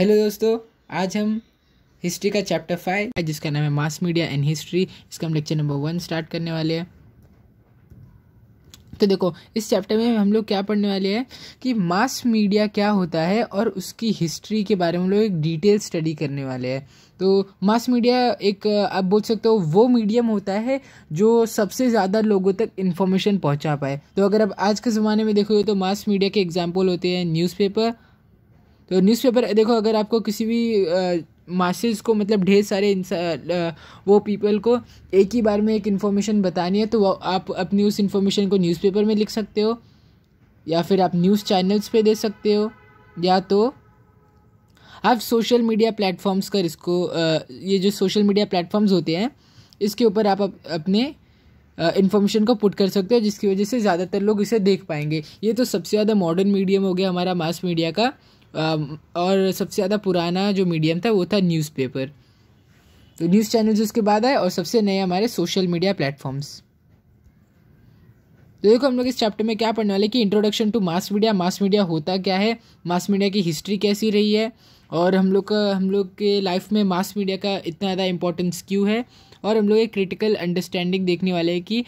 Hello दोस्तों आज हम हिस्ट्री का चैप्टर फाइव जिसका नाम है मास मीडिया एंड हिस्ट्री इसका हम लेक्चर नंबर वन स्टार्ट करने वाले हैं तो देखो इस चैप्टर में हम लोग क्या पढ़ने वाले हैं कि मास मीडिया क्या होता है और उसकी हिस्ट्री के बारे में हम लोग एक डिटेल स्टडी करने वाले हैं तो मास मीडिया एक आप बोल सकते हो वो मीडियम होता है जो सबसे ज़्यादा लोगों तक इन्फॉर्मेशन पहुंचा पाए तो अगर आप आज के ज़माने में देखोगे तो मास मीडिया के एग्जाम्पल होते हैं न्यूज़पेपर तो न्यूज़पेपर देखो अगर आपको किसी भी मासेस को मतलब ढेर सारे वो पीपल को एक ही बार में एक इन्फॉर्मेशन बतानी है तो आप अपनी उस इन्फॉर्मेशन को न्यूज़पेपर में लिख सकते हो या फिर आप न्यूज़ चैनल्स पे दे सकते हो या तो आप सोशल मीडिया प्लेटफॉर्म्स कर इसको ये जो सोशल मीडिया प्लेटफॉर्म्स होते हैं इसके ऊपर आप अपने इन्फॉर्मेशन को पुट कर सकते हो जिसकी वजह से ज़्यादातर लोग इसे देख पाएंगे ये तो सबसे ज़्यादा मॉडर्न मीडियम हो गया हमारा मास मीडिया का Um, और सबसे ज़्यादा पुराना जो मीडियम था वो था न्यूज़पेपर तो न्यूज़ चैनल्स उसके बाद आए और सबसे नए हमारे सोशल मीडिया प्लेटफॉर्म्स तो देखो हम लोग इस चैप्टर में क्या पढ़ने वाले कि introduction to mass media mass media होता क्या है मास मीडिया की हिस्ट्री कैसी रही है और हम लोग का हम लोग के लाइफ में मास मीडिया का इतना ज़्यादा इंपॉर्टेंस क्यों है और हम लोग एक क्रिटिकल अंडरस्टैंडिंग देखने वाले हैं कि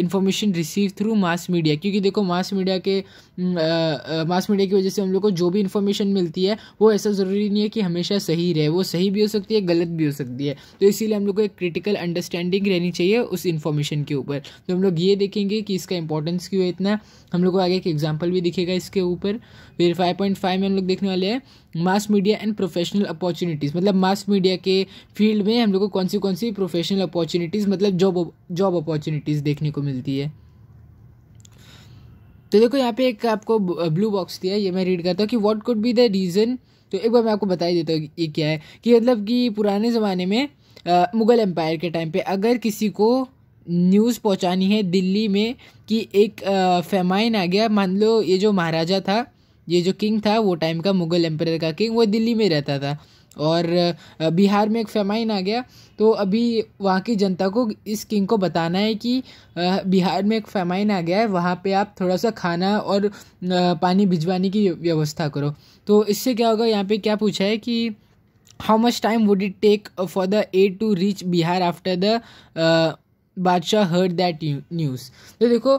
information receive through mass media क्योंकि देखो मास मीडिया के mass mm, media uh, uh, की वजह से हम लोग को जो भी इन्फॉर्मेशन मिलती है वो ऐसा ज़रूरी नहीं है कि हमेशा सही रहे वो सही भी हो सकती है गलत भी हो सकती है तो इसीलिए हम लोग को एक क्रिटिकल अंडरस्टैंडिंग रहनी चाहिए उस इन्फॉर्मेशन के ऊपर तो हम लोग ये देखेंगे कि इसका इंपॉर्टेंस क्यों है इतना हम लोग को आगे एक एग्जाम्पल भी दिखेगा इसके ऊपर फिर फाइव पॉइंट फाइव में हम लोग देखने वाले हैं mass media and professional opportunities मतलब मास मीडिया के फील्ड में हम लोग को कौन सी कौन सी प्रोफेशन प्रोफेशनल अपॉर्चुनिटीज़ मतलब जॉब जॉब अपॉर्चुनिटीज़ देखने को मिलती है तो देखो यहाँ पे एक आपको ब्लू बॉक्स दिया ये मैं रीड करता हूँ कि what could be the reason तो एक बार मैं आपको बता ही देता हूँ ये क्या है कि मतलब कि पुराने ज़माने में मुग़ल एम्पायर के टाइम पे अगर किसी को न्यूज़ पहुंचानी है दिल्ली में कि एक फेमाइन आ गया मान लो ये जो महाराजा था ये जो किंग था वो टाइम का मुग़ल एम्पायर का किंग वो दिल्ली में रहता था और बिहार में एक फेमाइन आ गया तो अभी वहाँ की जनता को इस किंग को बताना है कि बिहार में एक फेमाइन आ गया है वहाँ पे आप थोड़ा सा खाना और पानी भिजवाने की व्यवस्था करो तो इससे क्या होगा यहाँ पे क्या पूछा है कि how much time would it take for the A to reach Bihar after the Badshah heard that news तो देखो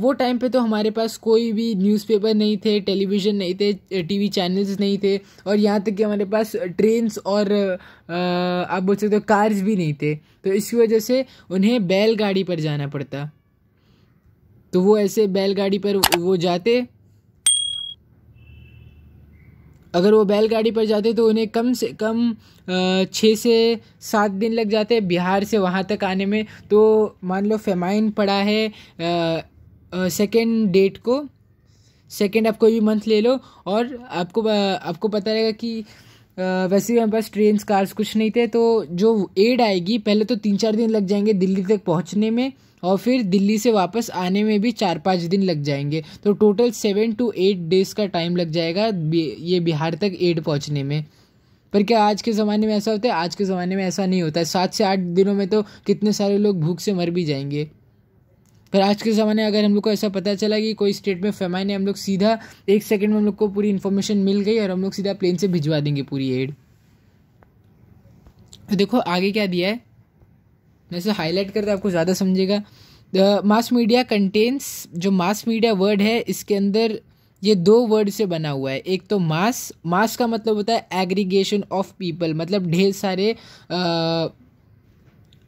वो टाइम पे तो हमारे पास कोई भी न्यूज़पेपर नहीं थे टेलीविज़न नहीं थे टीवी चैनल्स नहीं थे और यहाँ तक कि हमारे पास ट्रेन्स और आप बोल सकते हो कार्स भी नहीं थे तो इसकी वजह से उन्हें बैलगाड़ी पर जाना पड़ता तो वो ऐसे बैलगाड़ी पर वो जाते अगर वो बैलगाड़ी पर जाते तो उन्हें कम से कम छः से सात दिन लग जाते बिहार से वहाँ तक आने में तो मान लो फेमाइन पड़ा है सेकेंड डेट को सेकेंड आप कोई भी मंथ ले लो और आपको आपको पता रहेगा कि वैसे भी हमारे पास ट्रेन कार्स कुछ नहीं थे तो जो एड आएगी पहले तो तीन चार दिन लग जाएंगे दिल्ली तक पहुँचने में और फिर दिल्ली से वापस आने में भी चार पाँच दिन लग जाएंगे तो total seven to eight days का टाइम लग जाएगा ये बिहार तक एड पहुँचने में पर क्या आज के ज़माने में ऐसा होता है आज के ज़माने में ऐसा नहीं होता है सात से आठ दिनों में तो कितने सारे लोग भूख से मर भी जाएंगे पर आज के ज़माने अगर हम लोग को ऐसा पता चला कि कोई स्टेट में फेमाइन है हम लोग सीधा एक सेकंड में हम लोग को पूरी इन्फॉर्मेशन मिल गई और हम लोग सीधा प्लेन से भिजवा देंगे पूरी एड तो देखो आगे क्या दिया है मैं इसे हाईलाइट करके आपको ज़्यादा समझेगा मास मीडिया कंटेंस जो मास मीडिया वर्ड है इसके अंदर ये दो वर्ड से बना हुआ है एक तो मास मास का मतलब होता है एग्रीगेशन ऑफ पीपल मतलब ढेर सारे आ,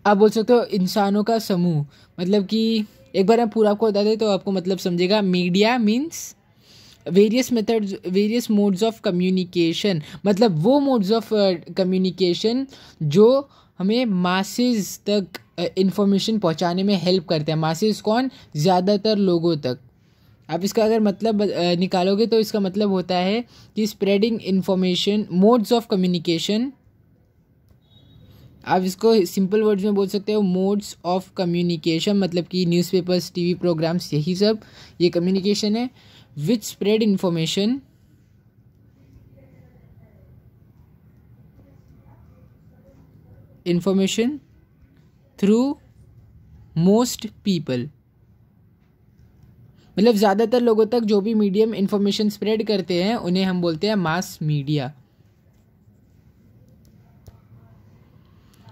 आप बोल सकते हो इंसानों का समूह मतलब कि एक बार मैं पूरा आपको बता दें तो आपको मतलब समझेगा media means various methods various modes of communication मतलब वो मोड्स ऑफ कम्युनिकेशन जो हमें मासेस तक इन्फॉर्मेशन पहुंचाने में हेल्प करते हैं मासेस कौन ज़्यादातर लोगों तक आप इसका अगर मतलब निकालोगे तो इसका मतलब होता है कि spreading information modes of communication आप इसको सिंपल वर्ड्स में बोल सकते हो मोड्स ऑफ कम्युनिकेशन मतलब कि न्यूज़पेपर्स टीवी प्रोग्राम्स यही सब ये कम्युनिकेशन है which spread information information through most people मतलब ज़्यादातर लोगों तक जो भी मीडियम इन्फॉर्मेशन स्प्रेड करते हैं उन्हें हम बोलते हैं मास मीडिया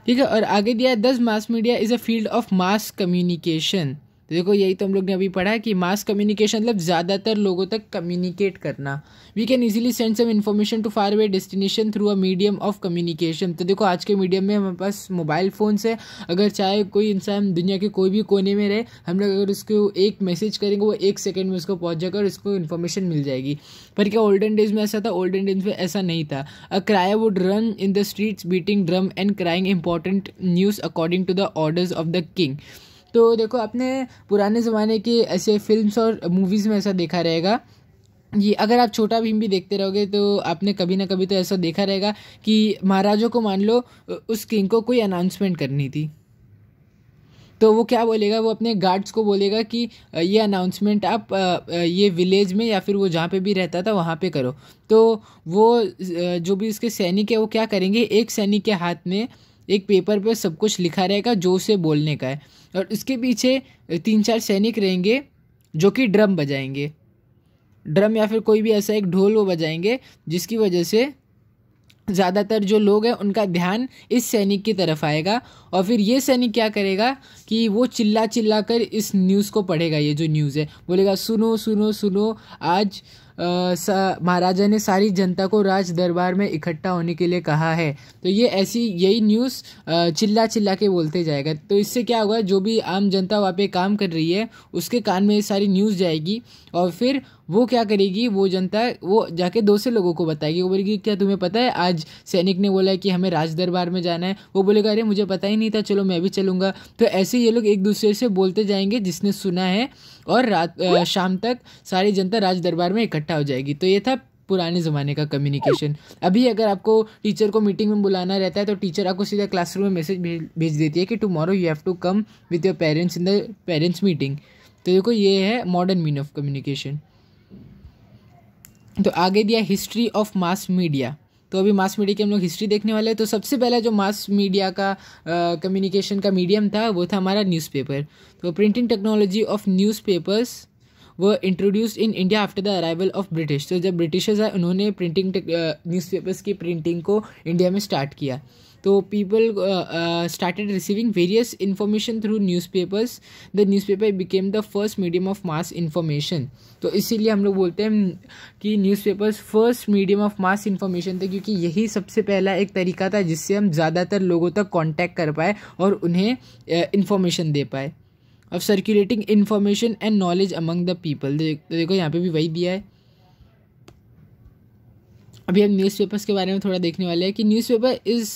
ठीक है और आगे दिया है thus mass media is a field of mass communication तो देखो यही तो हम लोग ने अभी पढ़ा है कि मास कम्युनिकेशन मतलब ज़्यादातर लोगों तक कम्युनिकेट करना we can easily send some information to far away destination through a medium of communication तो देखो आज के मीडियम में हमारे पास मोबाइल फ़ोनस है अगर चाहे कोई इंसान दुनिया के कोई भी कोने में रहे हम लोग अगर उसको एक मैसेज करेंगे वो एक सेकेंड में उसको पहुँच जाएगा और उसको इन्फॉर्मेशन मिल जाएगी पर क्या ओल्डन डेज में ऐसा था ओल्डन डेज में ऐसा नहीं था a crier would run in the streets beating drum and crying important news according to the orders of the king तो देखो आपने पुराने ज़माने के ऐसे फिल्म्स और मूवीज़ में ऐसा देखा रहेगा ये अगर आप छोटा भीम भी देखते रहोगे तो आपने कभी ना कभी तो ऐसा देखा रहेगा कि महाराजों को मान लो उस किंग को कोई अनाउंसमेंट करनी थी तो वो क्या बोलेगा वो अपने गार्ड्स को बोलेगा कि ये अनाउंसमेंट आप ये विलेज में या फिर वो जहाँ पे भी रहता था वहाँ पे करो तो वो जो भी उसके सैनिक है वो क्या करेंगे एक सैनिक के हाथ में एक पेपर पे सब कुछ लिखा रहेगा जो उसे बोलने का है और उसके पीछे तीन चार सैनिक रहेंगे जो कि ड्रम बजाएंगे ड्रम या फिर कोई भी ऐसा एक ढोल वो बजाएंगे जिसकी वजह से ज़्यादातर जो लोग हैं उनका ध्यान इस सैनिक की तरफ आएगा और फिर ये सैनिक क्या करेगा कि वो चिल्ला चिल्ला कर इस न्यूज़ को पढ़ेगा ये जो न्यूज़ है बोलेगा सुनो सुनो सुनो आज महाराजा ने सारी जनता को राज दरबार में इकट्ठा होने के लिए कहा है तो ये ऐसी यही न्यूज़ चिल्ला चिल्ला के बोलते जाएगा तो इससे क्या होगा जो भी आम जनता वहाँ पे काम कर रही है उसके कान में ये सारी न्यूज़ जाएगी और फिर वो क्या करेगी वो जनता वो जाके दूसरे लोगों को बताएगी वो बोलेगी क्या तुम्हें पता है आज सैनिक ने बोला है कि हमें राज दरबार में जाना है वो बोलेगा अरे मुझे पता ही नहीं था चलो मैं भी चलूँगा तो ऐसे ये लोग एक दूसरे से बोलते जाएंगे जिसने सुना है और रात शाम तक सारी जनता राज दरबार में इकट्ठा हो जाएगी तो ये था पुराने ज़माने का कम्युनिकेशन अभी अगर आपको टीचर को मीटिंग में बुलाना रहता है तो टीचर आपको सीधा क्लासरूम में मैसेज भेज देती है कि tomorrow you have to come with your parents in the parents meeting तो देखो ये है मॉडर्न मीन ऑफ कम्युनिकेशन तो आगे दिया हिस्ट्री ऑफ मास मीडिया तो अभी मास मीडिया की हम लोग हिस्ट्री देखने वाले हैं तो सबसे पहला जो मास मीडिया का कम्युनिकेशन का मीडियम था वो था हमारा न्यूज़पेपर तो प्रिंटिंग टेक्नोलॉजी ऑफ न्यूज़पेपर्स वो introduced in India after the arrival of British तो जब ब्रिटिशर्स आए उन्होंने प्रिंटिंग न्यूज़पेपर्स की प्रिंटिंग को इंडिया में स्टार्ट किया तो people started receiving various information through newspapers the newspaper became the first medium of mass information तो इसीलिए हम लोग बोलते हैं कि newspapers first medium of mass information थे क्योंकि यही सबसे पहला एक तरीका था जिससे हम ज़्यादातर लोगों तक कॉन्टैक्ट कर पाए और उन्हें इन्फॉर्मेशन uh, दे पाए अब circulating information and knowledge among the people देखो यहाँ पे भी वही दिया है अभी हम न्यूज़पेपर्स के बारे में थोड़ा देखने वाले हैं कि newspaper is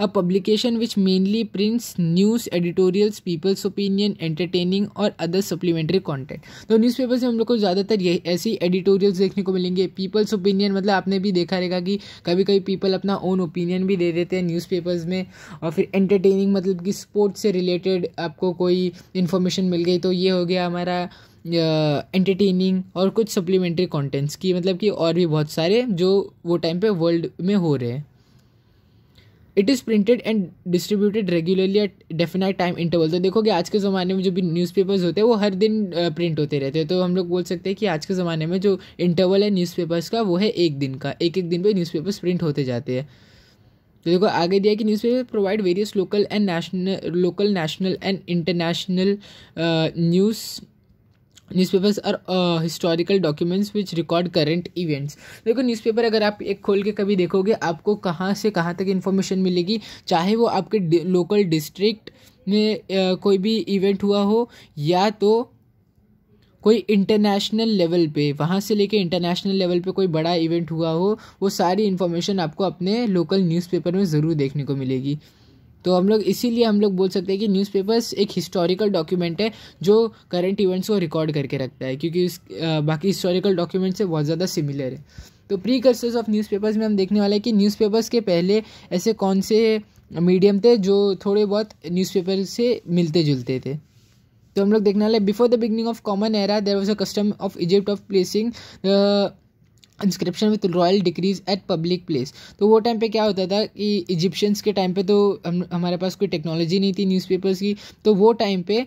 a publication which mainly prints news editorials people's opinion entertaining और अदर सप्लीमेंट्री कॉन्टेंट तो न्यूज़ पेपर से हम लोग को ज़्यादातर ये ऐसी एडिटोरियल्स देखने को मिलेंगे पीपल्स ओपिनियन मतलब आपने भी देखा रहेगा कि कभी कभी पीपल अपना ओन ओपिनियन भी दे देते हैं न्यूज़ पेपर्स में और फिर एंटरटेनिंग मतलब कि स्पोर्ट्स से रिलेटेड आपको कोई इन्फॉर्मेशन मिल गई तो ये हो गया हमारा एंटरटेनिंग uh, और कुछ सप्लीमेंट्री कंटेंट्स की मतलब कि और भी बहुत सारे जो वो टाइम पे वर्ल्ड में हो रहे हैं it is printed and distributed regularly at definite time interval तो देखोगे आज के ज़माने में जो भी न्यूज़पेपर्स होते हैं वो हर दिन प्रिंट होते रहते हैं तो हम लोग बोल सकते हैं कि आज के ज़माने में जो इंटरवल है न्यूज़पेपर्स का वो है एक दिन का एक एक दिन पर न्यूज़पेपर्स प्रिंट होते जाते हैं तो देखो आगे दिया कि newspaper provide various local and national local national and international news newspapers are historical documents which record current events देखो न्यूज़पेपर अगर आप एक खोल के कभी देखोगे आपको कहाँ से कहाँ तक इन्फॉर्मेशन मिलेगी चाहे वो आपके लोकल डिस्ट्रिक्ट में आ, uh, कोई भी इवेंट हुआ हो या तो कोई इंटरनेशनल लेवल पे वहाँ से लेके इंटरनेशनल लेवल पे कोई बड़ा इवेंट हुआ हो वो सारी इन्फॉर्मेशन आपको अपने लोकल न्यूज़पेपर में ज़रूर देखने को मिलेगी तो हम लोग इसीलिए हम लोग बोल सकते हैं कि न्यूज़पेपर्स एक हिस्टोरिकल डॉक्यूमेंट है जो करंट इवेंट्स को रिकॉर्ड करके रखता है क्योंकि उस बाकी हिस्टोरिकल डॉक्यूमेंट से बहुत ज़्यादा सिमिलर है तो प्री कर्सर्स ऑफ न्यूज़पेपर्स में हम देखने वाले हैं कि न्यूज़पेपर्स के पहले ऐसे कौन से मीडियम थे जो थोड़े बहुत न्यूज़पेपर से मिलते जुलते थे तो हम लोग देखने वाले before the beginning of common era there was a custom of Egypt of placing inscription with royal decrees at public place तो वो टाइम पे क्या होता था कि इजिप्शियंस के टाइम पे तो हम हमारे पास कोई टेक्नोलॉजी नहीं थी न्यूज़पेपर्स की तो वो टाइम पे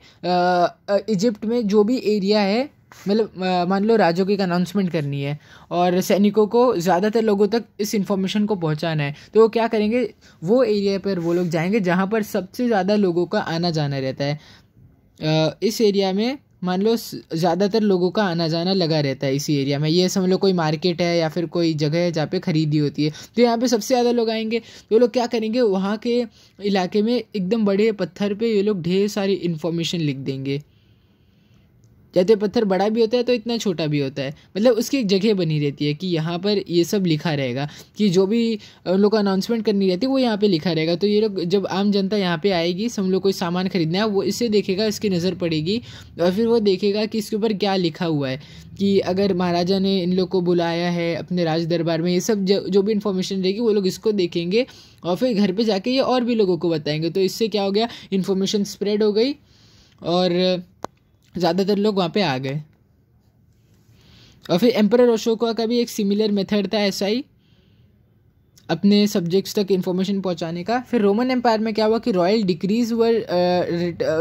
इजिप्ट में जो भी एरिया है मतलब मान लो राजो की एक अनाउंसमेंट करनी है और सैनिकों को ज़्यादातर लोगों तक इस इन्फॉर्मेशन को पहुंचाना है तो वो क्या करेंगे वो एरिया पर वो लोग जाएंगे जहाँ पर सबसे ज़्यादा लोगों का आना जाना रहता है इस एरिया में मान लो ज़्यादातर लोगों का आना जाना लगा रहता है इसी एरिया में ये समझ लो कोई मार्केट है या फिर कोई जगह है जहाँ पे खरीदी होती है तो यहाँ पे सबसे ज़्यादा लोग आएंगे तो लोग क्या करेंगे वहाँ के इलाके में एकदम बड़े पत्थर पे ये लोग ढेर सारी इन्फॉर्मेशन लिख देंगे जाते पत्थर बड़ा भी होता है तो इतना छोटा भी होता है मतलब उसकी एक जगह बनी रहती है कि यहाँ पर ये सब लिखा रहेगा कि जो भी उन लोग को अनाउंसमेंट करनी रहती है वो यहाँ पे लिखा रहेगा तो ये लोग जब आम जनता यहाँ पे आएगी सब लोग कोई सामान खरीदना है वो इसे देखेगा इसकी नज़र पड़ेगी और फिर वो देखेगा कि इसके ऊपर क्या लिखा हुआ है कि अगर महाराजा ने इन लोग को बुलाया है अपने राज दरबार में ये सब जो भी इन्फॉर्मेशन रहेगी वो लोग इसको देखेंगे और फिर घर पर जाके ये और भी लोगों को बताएंगे तो इससे क्या हो गया इन्फॉर्मेशन स्प्रेड हो गई और ज़्यादातर लोग वहाँ पे आ गए और फिर एम्पर ओशोका का भी एक सिमिलर मेथड था ऐसा ही अपने सब्जेक्ट्स तक इन्फॉर्मेशन पहुंचाने का फिर रोमन एम्पायर में क्या हुआ कि royal degrees were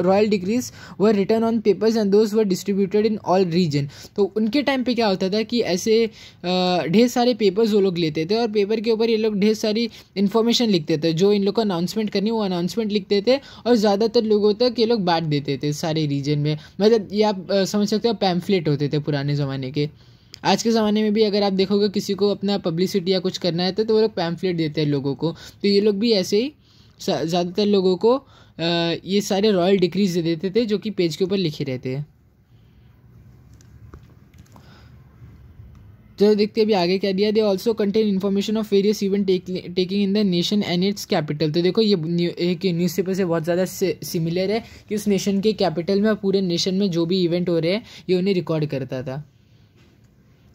royal degrees were written on papers and those were distributed in all region तो उनके टाइम पे क्या होता था कि ऐसे uh, ढेर सारे पेपर्स वो लोग लेते थे और पेपर के ऊपर ये लोग ढेर सारी इन्फॉर्मेशन लिखते थे जो इन लोग को अनाउंसमेंट करनी वो अनाउंसमेंट लिखते थे और ज़्यादातर लोगों तक ये लोग बांट देते थे सारे रीजन में मतलब ये आप uh, समझ सकते हो पैम्फलेट होते थे पुराने ज़माने के आज के ज़माने में भी अगर आप देखोगे किसी को अपना पब्लिसिटी या कुछ करना है तो, तो वो लोग पैम्फलेट देते हैं लोगों को तो ये लोग भी ऐसे ही ज़्यादातर लोगों को ये सारे रॉयल डिक्रीज दे देते थे जो कि पेज के ऊपर लिखे रहते हैं चलो देखते अभी आगे क्या दिया they also contain information of various event taking in the nation and its capital तो देखो ये एक न्यूज़ पेपर से बहुत ज़्यादा सिमिलर है कि उस नेशन के कैपिटल में और पूरे नेशन में जो भी इवेंट हो रहे हैं ये उन्हें रिकॉर्ड करता था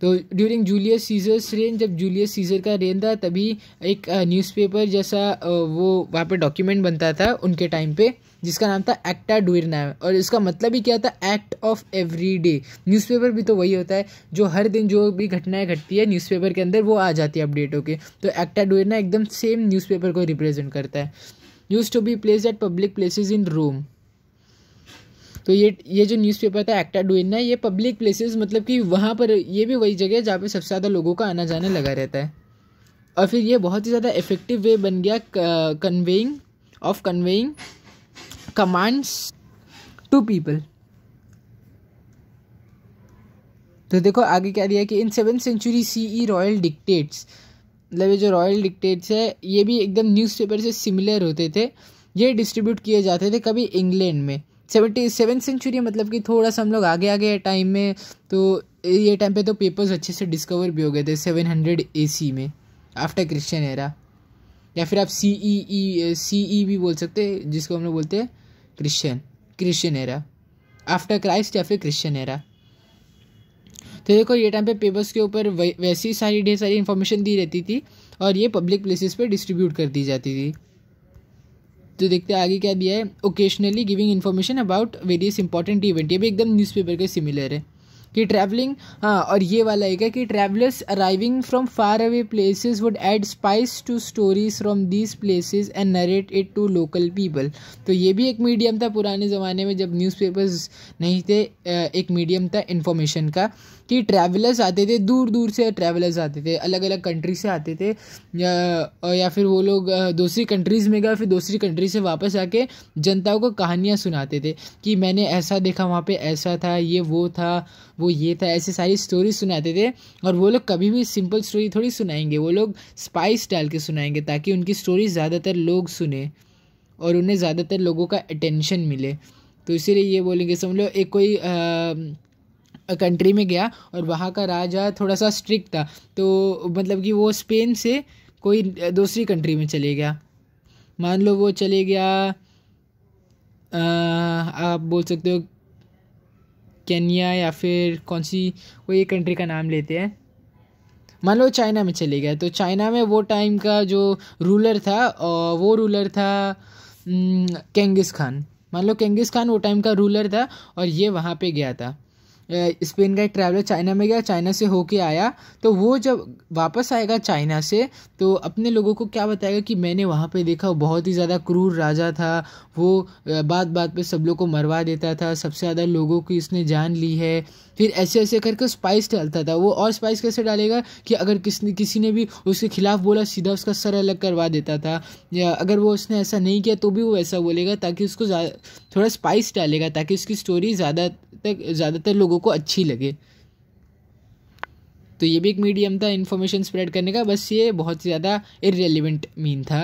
तो ड्यूरिंग जूलियस सीजर्स रेन जब जूलियस सीजर का रेन था तभी एक न्यूज़पेपर जैसा वो वहाँ पे डॉक्यूमेंट बनता था उनके टाइम पे जिसका नाम था एक्टा डूरना और इसका मतलब ही क्या था act of every day newspaper भी तो वही होता है जो हर दिन जो भी घटनाएं घटती है न्यूज़पेपर के अंदर वो आ जाती है अपडेट होकर तो एक्टा डूरना एकदम सेम न्यूज़पेपर को रिप्रेजेंट करता है use to be place at public places in Rome तो ये ये जो न्यूज़पेपर था एक्टा डुइना ये पब्लिक प्लेसेस मतलब कि वहाँ पर ये भी वही जगह है जहाँ पर सबसे ज़्यादा लोगों का आना जाना लगा रहता है और फिर ये बहुत ही ज़्यादा इफ़ेक्टिव वे बन गया conveying of conveying commands to people तो देखो आगे क्या दिया कि in seven century C E royal dictates मतलब ये जो रॉयल डिक्टेट्स है ये भी एकदम न्यूज़पेपर से सिमिलर होते थे ये डिस्ट्रीब्यूट किए जाते थे कभी इंग्लैंड में सेवेंटी सेवन सेंचुरी मतलब कि थोड़ा सा हम लोग आगे आ गए टाइम में तो ये टाइम पे तो पेपर्स अच्छे से डिस्कवर भी हो गए थे सेवन हंड्रेड ए सी में आफ्टर क्रिश्चियन एरा या फिर आप सी ई ई सी ई भी बोल सकते हैं जिसको हम लोग बोलते हैं Christian Christian era after Christ या फिर क्रिश्चियन एरा तो देखो ये टाइम पे पेपर्स के ऊपर वैसी सारी ढेर सारी इन्फॉर्मेशन दी रहती थी और ये पब्लिक प्लेसेस पे डिस्ट्रीब्यूट कर दी जाती थी तो देखते हैं आगे क्या दिया है occasionally giving information about various important event ये भी एकदम न्यूज़पेपर के सिमिलर है कि ट्रैवलिंग हाँ और ये वाला है क्या कि travellers arriving from far away places would add spice to stories from these places and narrate it to local people तो ये भी एक मीडियम था पुराने ज़माने में जब न्यूज़पेपर्स नहीं थे एक मीडियम था इन्फॉर्मेशन का कि ट्रैवलर्स आते थे दूर दूर से ट्रैवलर्स आते थे अलग अलग कंट्री से आते थे या, या फिर वो लोग दूसरी कंट्रीज़ में गए फिर दूसरी कंट्री से वापस आके जनताओं को कहानियाँ सुनाते थे कि मैंने ऐसा देखा वहाँ पर ऐसा था ये वो था वो ये था ऐसे सारी स्टोरी सुनाते थे और वो लोग कभी भी सिंपल स्टोरी थोड़ी सुनाएंगे वो लोग स्पाइस डाल के सुनाएंगे ताकि उनकी स्टोरी ज़्यादातर लोग सुने और उन्हें ज़्यादातर लोगों का अटेंशन मिले तो इसीलिए ये बोलेंगे समझ लो एक कोई आ, कंट्री में गया और वहाँ का राजा थोड़ा सा स्ट्रिक्ट था तो मतलब कि वो स्पेन से कोई दूसरी कंट्री में चले गया मान लो वो चले गया आ, आप बोल सकते हो केन्या या फिर कौन सी कोई एक कंट्री का नाम लेते हैं मान लो चाइना में चले गया तो चाइना में वो टाइम का जो रूलर था वो रूलर था केंगिस खान मान लो केंगिस खान वो टाइम का रूलर था और ये वहाँ पे गया था स्पेन का एक ट्रैवलर चाइना में गया चाइना से होके आया तो वो जब वापस आएगा चाइना से तो अपने लोगों को क्या बताएगा कि मैंने वहाँ पे देखा बहुत ही ज़्यादा क्रूर राजा था वो बात बात पे सब लोग को मरवा देता था सबसे ज़्यादा लोगों की इसने जान ली है फिर ऐसे ऐसे करके स्पाइस डालता था वो और स्पाइस कैसे डालेगा कि अगर किसी किसी ने भी उसके खिलाफ बोला सीधा उसका सर अलग करवा देता था या अगर वो उसने ऐसा नहीं किया तो भी वो ऐसा बोलेगा ताकि उसको थोड़ा स्पाइस डालेगा ताकि उसकी स्टोरी ज़्यादा लगता है ज़्यादातर लोगों को अच्छी लगे तो ये भी एक मीडियम था इन्फॉर्मेशन स्प्रेड करने का बस ये बहुत ज़्यादा इरेलीवेंट मीन था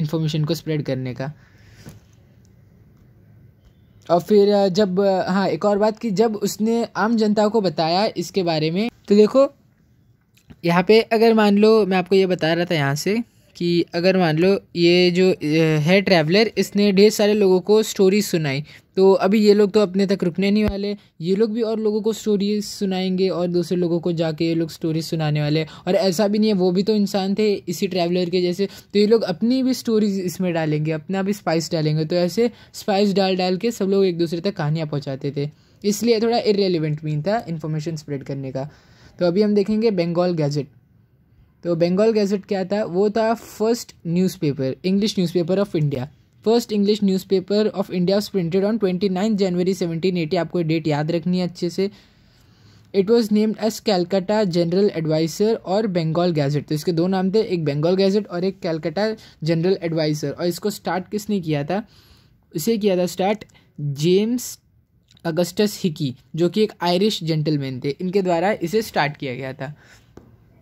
इन्फॉर्मेशन को स्प्रेड करने का और फिर जब हाँ एक और बात कि जब उसने आम जनता को बताया इसके बारे में तो देखो यहाँ पे अगर मान लो मैं आपको ये बता रहा था यहाँ से कि अगर मान लो ये जो है ट्रैवलर इसने ढेर सारे लोगों को स्टोरी सुनाई तो अभी ये लोग तो अपने तक रुकने नहीं वाले ये लोग भी और लोगों को स्टोरीज सुनाएंगे और दूसरे लोगों को जाके ये लोग स्टोरीज सुनाने वाले और ऐसा भी नहीं है वो भी तो इंसान थे इसी ट्रैवलर के जैसे तो ये लोग अपनी भी स्टोरीज इसमें डालेंगे अपना भी स्पाइस डालेंगे तो ऐसे स्पाइस डाल डाल के सब लोग एक दूसरे तक कहानियाँ पहुँचाते थे इसलिए थोड़ा इरेलीवेंट मीन था इन्फॉर्मेशन स्प्रेड करने का तो अभी हम देखेंगे बंगाल गैजेट तो बंगाल गैजेट क्या था वो था first newspaper English newspaper of India first English newspaper of India printed on twenty nine January seventeen eighty आपको डेट याद रखनी है अच्छे से it was named as Calcutta general advisor और बंगाल गैजेट तो इसके दो नाम थे एक बंगाल गैजेट और एक कैलकाटा जनरल एडवाइजर और इसको स्टार्ट किसने किया था इसे किया था स्टार्ट जेम्स अगस्टस हिकी जो कि एक आयरिश जेंटलमैन थे इनके द्वारा इसे स्टार्ट किया गया था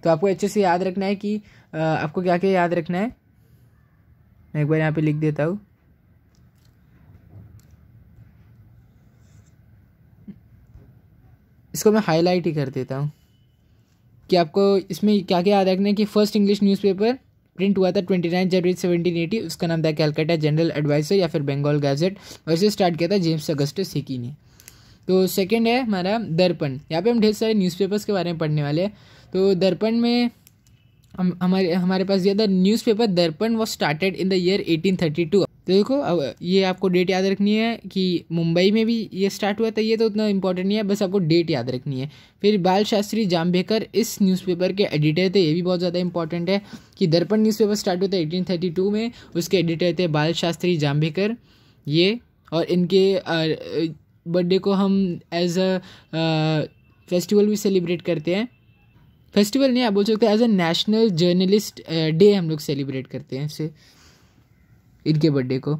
तो आपको अच्छे से याद रखना है कि आपको क्या क्या याद रखना है मैं एक बार यहाँ पे लिख देता हूँ इसको मैं हाईलाइट ही कर देता हूँ कि आपको इसमें क्या क्या याद रखना है कि फ़र्स्ट इंग्लिश न्यूज़पेपर प्रिंट हुआ था twenty nine January seventeen eighty उसका नाम था कैलकाटा जनरल एडवाइजर या फिर बंगाल गैजेट और इसे स्टार्ट किया था जेम्स अगस्ट सिकी ने तो सेकंड है हमारा दर्पण यहाँ पे हम ढेर सारे न्यूज़पेपर्स के बारे में पढ़ने वाले हैं तो दर्पण में हम हमारे हमारे पास ये था news paper Darpan was started in the year eighteen two तो देखो अब ये आपको डेट याद रखनी है कि मुंबई में भी ये स्टार्ट हुआ था ये तो उतना इंपॉर्टेंट नहीं है बस आपको डेट याद रखनी है फिर बाल शास्त्री जाम्भेकर इस न्यूज़पेपर के एडिटर थे ये भी बहुत ज़्यादा इंपॉर्टेंट है कि दर्पण न्यूज़पेपर स्टार्ट हुआ था एटीन में उसके एडिटर थे बाल शास्त्री जाम्भेकर ये और इनके बर्थडे को हम एज अ फेस्टिवल भी सेलिब्रेट करते हैं फेस्टिवल नहीं आप बोल सकते as a national journalist day हम लोग सेलिब्रेट करते हैं इनके बर्थडे को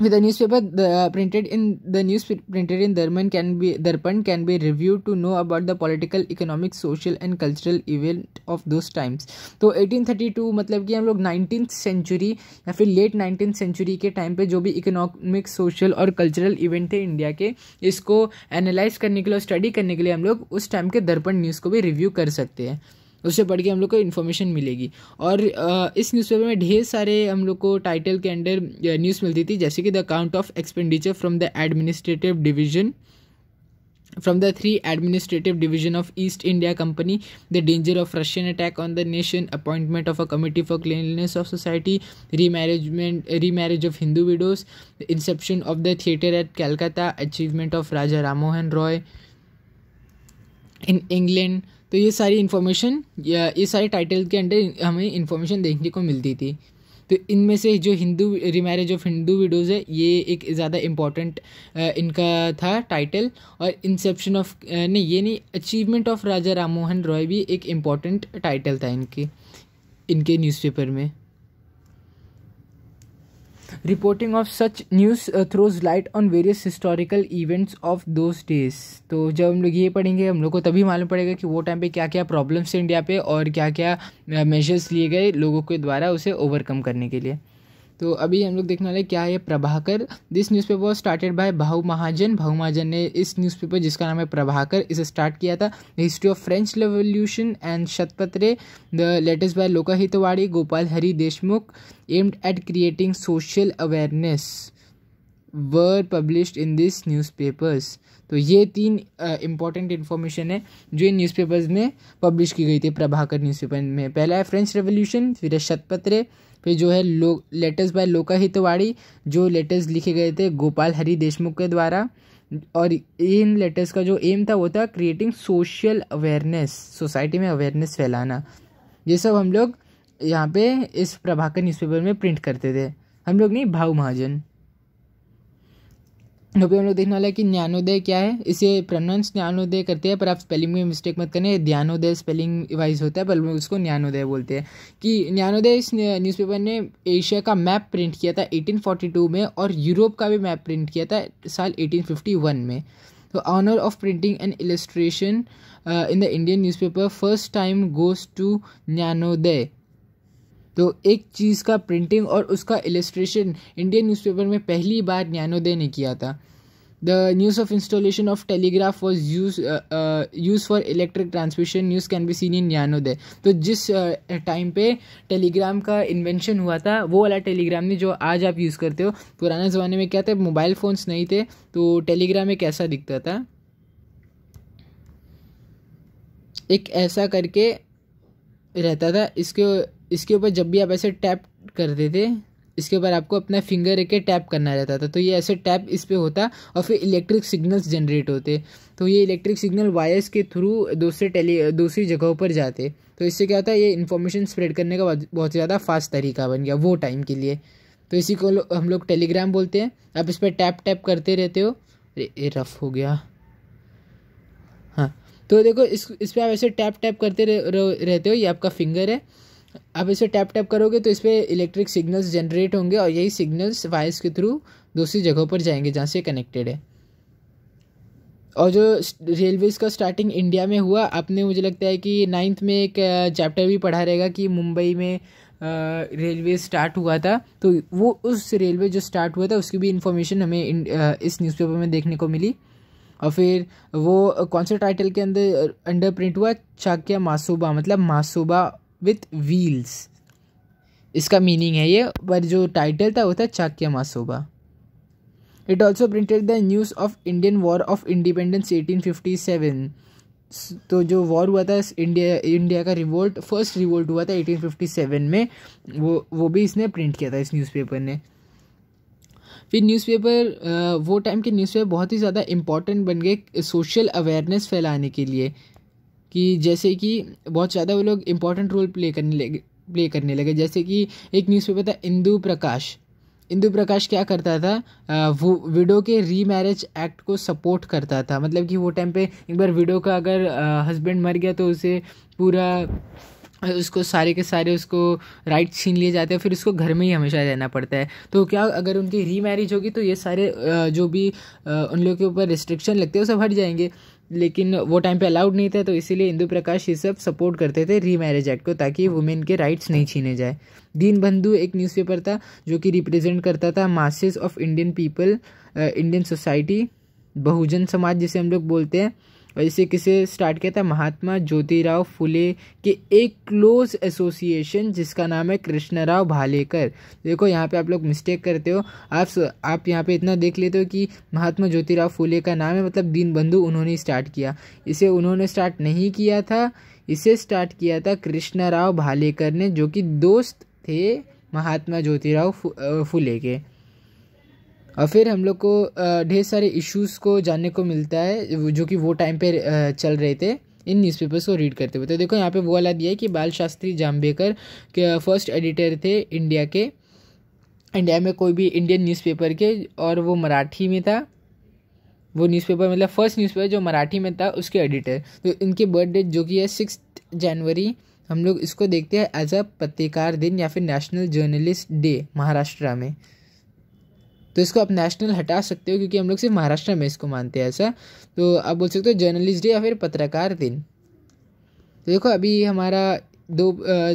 with a newspaper the, uh, printed in the news printed in Darman can be Darpan can be reviewed to know about the political, economic, social and cultural event of those times. तो 1832 मतलब कि हम लोग 19th century या फिर late 19th century के time पे जो भी economic social और cultural event थे इंडिया के इसको analyze करने के लिए और स्टडी करने के लिए हम लोग उस टाइम के दर्पण न्यूज़ को भी रिव्यू कर सकते हैं उससे पढ़ के हम लोग को इन्फॉर्मेशन मिलेगी और इस न्यूज़पेपर में ढेर सारे हम लोग को टाइटल के अंडर न्यूज़ मिलती थी जैसे कि the account of expenditure from the administrative division from the three administrative division of east india company the danger of russian attack on the nation appointment of a committee for cleanliness of society remarriagement remarriage of hindu widows the inception of the theater at calcutta achievement of raja ramohan roy in england तो ये सारी information या ये सारे title के under हमें information देखने को मिलती थी तो इनमें से जो Hindu remarriage of Hindu widows है ये एक ज़्यादा इम्पॉर्टेंट इनका था टाइटल और इंसेप्शन ऑफ नहीं ये नहीं अचीवमेंट ऑफ राजा राममोहन रॉय भी एक इम्पॉर्टेंट टाइटल था इनके इनके न्यूज़पेपर में reporting of such news throws light on various historical events of those days तो जब हम लोग ये पढ़ेंगे हम लोग को तभी मालूम पड़ेगा कि वो टाइम पे क्या क्या प्रॉब्लम्स थे इंडिया पे और क्या क्या मेजर्स लिए गए लोगों के द्वारा उसे ओवरकम करने के लिए तो अभी हम लोग देखने वाले क्या है Prabhakar this newspaper paper started by Bhau Mahajan भाऊ महाजन ने इस न्यूज़पेपर जिसका नाम है प्रभाकर इसे स्टार्ट किया था the history of French revolution and Shatapatre the letters by Lokahitwadi Gopal Hari Deshmukh aimed at creating social awareness were published in this newspapers तो ये तीन इंपॉर्टेंट इन्फॉर्मेशन है जो इन न्यूज़पेपर्स में पब्लिश की गई थी प्रभाकर न्यूज़पेपर में पहला है फ्रेंच रेवोल्यूशन फिर है शतपत्रे फिर जो है लो लेटेस्ट बाय लोका हितवाड़ी जो लेटेस्ट लिखे गए थे गोपाल हरी देशमुख के द्वारा और इन लेटेस्ट का जो एम था वो था क्रिएटिंग सोशल अवेयरनेस सोसाइटी में अवेयरनेस फैलाना ये सब हम लोग यहाँ पे इस प्रभाकर न्यूज़पेपर में प्रिंट करते थे हम लोग नहीं भाव महाजन हम लोग देखने वाला है कि ज्ञानोदय क्या है इसे प्रनाउंस ज्ञानोदय करते हैं पर आप स्पेलिंग में मिस्टेक मत करें ध्यानोदय स्पेलिंग वाइज होता है पर उसको ज्ञानोदय बोलते हैं कि ज्ञानोदय इस न्यूज़पेपर ने एशिया का मैप प्रिंट किया था 1842 में और यूरोप का भी मैप प्रिंट किया था साल एटीन में तो honour of printing and illustration in the Indian newspaper first time goes to Dnyanodaya तो एक चीज़ का प्रिंटिंग और उसका इलस्ट्रेशन इंडियन न्यूज़पेपर में पहली बार ज्ञानोदय ने किया था the news of installation of telegraph was use use for electric transmission news can be seen in seen तो जिस टाइम uh, पे टेलीग्राम का इन्वेंशन हुआ था वो वाला टेलीग्राम ने जो आज आप यूज़ करते हो पुराने ज़माने में क्या था मोबाइल फ़ोन्स नहीं थे तो टेलीग्राम एक ऐसा दिखता था एक ऐसा करके रहता था इसके इसके ऊपर जब भी आप ऐसे टैप करते थे इसके ऊपर आपको अपना फिंगर रख के टैप करना रहता था तो ये ऐसे टैप इस पर होता और फिर इलेक्ट्रिक सिग्नल्स जनरेट होते तो ये इलेक्ट्रिक सिग्नल वायर्स के थ्रू दूसरे टेली दूसरी जगहों पर जाते तो इससे क्या होता है ये इन्फॉर्मेशन स्प्रेड करने का बहुत ज़्यादा फास्ट तरीका बन गया वो टाइम के लिए तो इसी को लो, हम लोग टेलीग्राम बोलते हैं आप इस पर टैप टैप करते रहते हो अरे ये रफ हो गया हाँ तो देखो इस इस पर आप ऐसे टैप टैप करते रह, रह, रहते हो ये आपका फिंगर है अब इसे टैप टैप करोगे तो इस पर इलेक्ट्रिक सिग्नल्स जनरेट होंगे और यही सिग्नल्स वायर्स के थ्रू दूसरी जगहों पर जाएंगे जहाँ से कनेक्टेड है और जो रेलवेज़ का स्टार्टिंग इंडिया में हुआ आपने मुझे लगता है कि नाइन्थ में एक चैप्टर भी पढ़ा रहेगा कि मुंबई में रेलवे स्टार्ट हुआ था तो वो उस रेलवे जो स्टार्ट हुआ था उसकी भी इन्फॉर्मेशन हमें इस न्यूज़पेपर में देखने को मिली और फिर वो कौन से टाइटल के अंदर अंडर प्रिंट हुआ चाक्या मासूबा मतलब मासूबा विथ व्हील्स इसका मीनिंग है ये पर जो टाइटल था वो था Chakya Masoba it also printed the news of Indian war of independence eighteen fifty seven तो जो वॉर हुआ था इंडिया इंडिया का रिवोल्ट फर्स्ट रिवोल्ट हुआ था एटीन फिफ्टी सेवन में वो वो भी इसने प्रिंट किया था इस न्यूज़पेपर ने फिर न्यूज़पेपर वो टाइम के न्यूज़पेपर बहुत ही ज़्यादा इंपॉर्टेंट बन गए सोशल अवेयरनेस फैलाने के लिए कि जैसे कि बहुत ज़्यादा वो लोग इंपॉर्टेंट रोल प्ले करने लगे प्ले करने लगे जैसे कि एक न्यूज़पेपर था इंदू प्रकाश इंदु प्रकाश क्या करता था वो विडो के री मैरिज एक्ट को सपोर्ट करता था मतलब कि वो टाइम पे एक बार विडो का अगर हस्बैंड मर गया तो उसे पूरा उसको सारे के सारे उसको राइट छीन लिए जाते हैं फिर उसको घर में ही हमेशा रहना पड़ता है तो क्या अगर उनकी री मैरिज होगी तो ये सारे जो भी उन लोगों के ऊपर रिस्ट्रिक्शन लगते हैं वो सब हट जाएंगे लेकिन वो टाइम पे अलाउड नहीं था तो इसीलिए इंदु प्रकाश ये सब सपोर्ट करते थे री मैरिज एक्ट को ताकि वुमेन के राइट्स नहीं छीने जाए दीन बंधु एक न्यूज़पेपर था जो कि रिप्रेजेंट करता था masses of Indian people Indian society बहुजन समाज जिसे हम लोग बोलते हैं और इसे किसे स्टार्ट किया था महात्मा ज्योतिराव फुले के एक क्लोज एसोसिएशन जिसका नाम है कृष्णराव भालेकर देखो यहाँ पे आप लोग मिस्टेक करते हो आप आप यहाँ पे इतना देख लेते हो कि महात्मा ज्योतिराव फुले का नाम है मतलब दीनबंधु उन्होंने स्टार्ट किया इसे उन्होंने स्टार्ट नहीं किया था इसे स्टार्ट किया था कृष्णराव भालेकर ने जो कि दोस्त थे महात्मा ज्योतिराव फुले के और फिर हम लोग को ढेर सारे इश्यूज़ को जानने को मिलता है जो कि वो टाइम पे चल रहे थे इन न्यूज़पेपर्स को रीड करते हुए तो देखो यहाँ पे वो वाला दिया है कि बाल शास्त्री जाम्बेकर के फर्स्ट एडिटर थे इंडिया के इंडिया में कोई भी इंडियन न्यूज़पेपर के और वो मराठी में था वो न्यूज़पेपर मतलब फर्स्ट न्यूज़पेपर जो मराठी में था उसके एडिटर तो इनकी बर्थडे जो कि है सिक्स जनवरी हम लोग इसको देखते हैं एज अ पत्रकार दिन या फिर नेशनल जर्नलिस्ट डे महाराष्ट्र में तो इसको आप नेशनल हटा सकते हो क्योंकि हम लोग सिर्फ महाराष्ट्र में इसको मानते हैं ऐसा तो आप बोल सकते हो जर्नलिस्ट डे या फिर पत्रकार दिन तो देखो अभी हमारा दो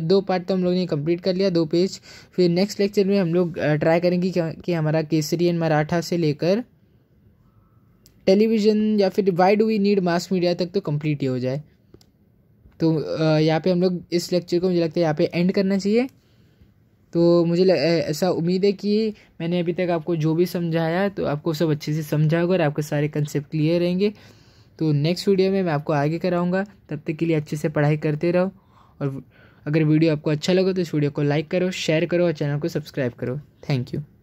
दो पार्ट तो हम लोग ने कंप्लीट कर लिया दो पेज फिर नेक्स्ट लेक्चर में हम लोग ट्राई करेंगे कि, कि हमारा केसरी एंड मराठा से लेकर टेलीविज़न या फिर why do we need mass media तक तो कंप्लीट ही हो जाए तो यहाँ पे हम लोग इस लेक्चर को मुझे लगता है यहाँ पे एंड करना चाहिए तो मुझे ऐसा उम्मीद है कि मैंने अभी तक आपको जो भी समझाया तो आपको सब अच्छे से समझा होगा और आपके सारे कंसेप्ट क्लियर रहेंगे तो नेक्स्ट वीडियो में मैं आपको आगे कराऊंगा तब तक के लिए अच्छे से पढ़ाई करते रहो और अगर वीडियो आपको अच्छा लगा तो इस वीडियो को लाइक करो शेयर करो और चैनल को सब्सक्राइब करो थैंक यू